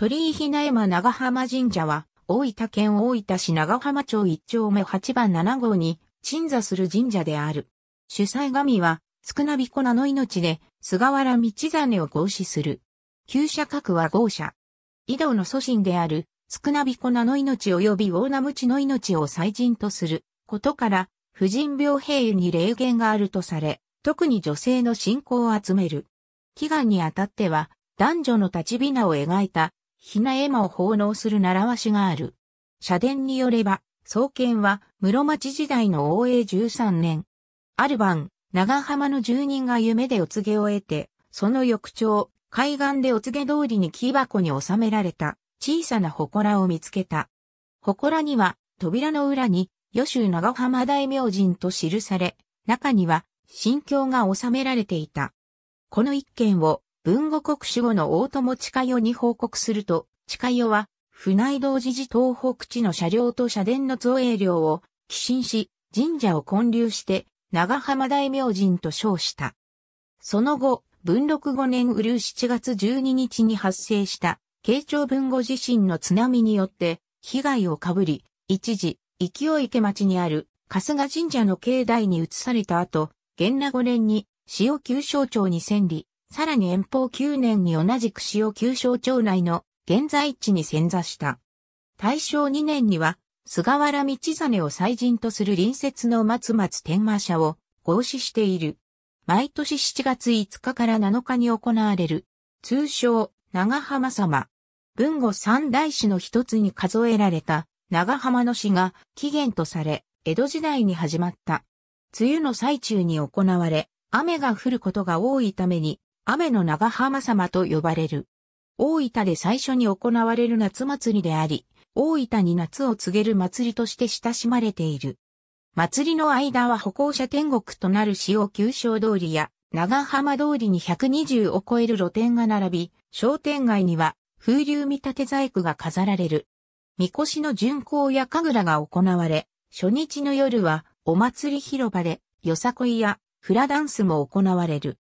鳥居ひな山長浜神社は、大分県大分市長浜町一丁目八番七号に、鎮座する神社である。主催神は、少なびこ名の命で、菅原道真を合祀する。旧社格は合社。井戸の祖神である、少なびこ名の命及び大名無の命を祭神とすることから、婦人病平に霊言があるとされ、特に女性の信仰を集める。祈願にあたっては、男女の立ちびなを描いたひな絵馬を奉納する習わしがある。社殿によれば、創建は室町時代の大永13年。ある晩、長浜の住人が夢でお告げを得て、その翌朝、海岸でお告げ通りに木箱に収められた小さな祠を見つけた。祠には扉の裏に、予州長浜大明神と記され、中には、心境が収められていた。この一件を文語国主語の大友近代に報告すると、近代は、船井道寺寺東北地の車両と社殿の造営料を、寄進し、神社を建立して、長浜大明神と称した。その後、文禄五年雨流七月十二日に発生した、慶長文語地震の津波によって、被害をかぶり、一時、勢池町にある、春日神社の境内に移された後、元羅五年に、塩旧省庁に千里、さらに遠方9年に同じく塩旧省町内の現在地に潜座した。大正2年には、菅原道真を祭人とする隣接の松松天満社を合祀している。毎年7月5日から7日に行われる、通称、長浜様。文後三大師の一つに数えられた、長浜の詩が起源とされ、江戸時代に始まった。梅雨の最中に行われ、雨が降ることが多いために、雨の長浜様と呼ばれる。大分で最初に行われる夏祭りであり、大分に夏を告げる祭りとして親しまれている。祭りの間は歩行者天国となる潮旧正通りや長浜通りに120を超える露店が並び、商店街には風流見立て細工が飾られる。神輿の巡行や神楽が行われ、初日の夜はお祭り広場でよさこいやフラダンスも行われる。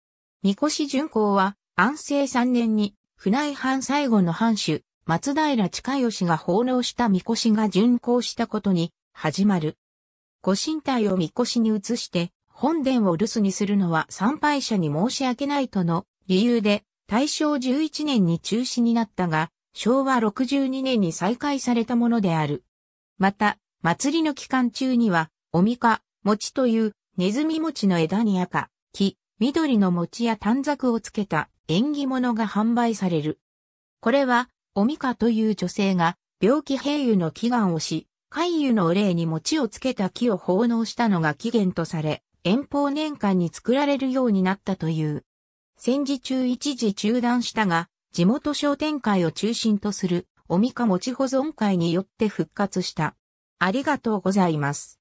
三越巡行は、安政三年に、船井藩最後の藩主、松平近義が奉納した神輿が巡行したことに、始まる。ご神体を神輿に移して、本殿を留守にするのは参拝者に申し訳ないとの理由で、大正11年に中止になったが、昭和62年に再開されたものである。また、祭りの期間中には、おみか、餅という、ネズミ餅の枝に赤、木、緑の餅や短冊をつけた縁起物が販売される。これは、おみかという女性が、病気平湯の祈願をし、海湯のお礼に餅をつけた木を奉納したのが起源とされ、遠方年間に作られるようになったという。戦時中一時中断したが、地元商店会を中心とする、おみか餅保存会によって復活した。ありがとうございます。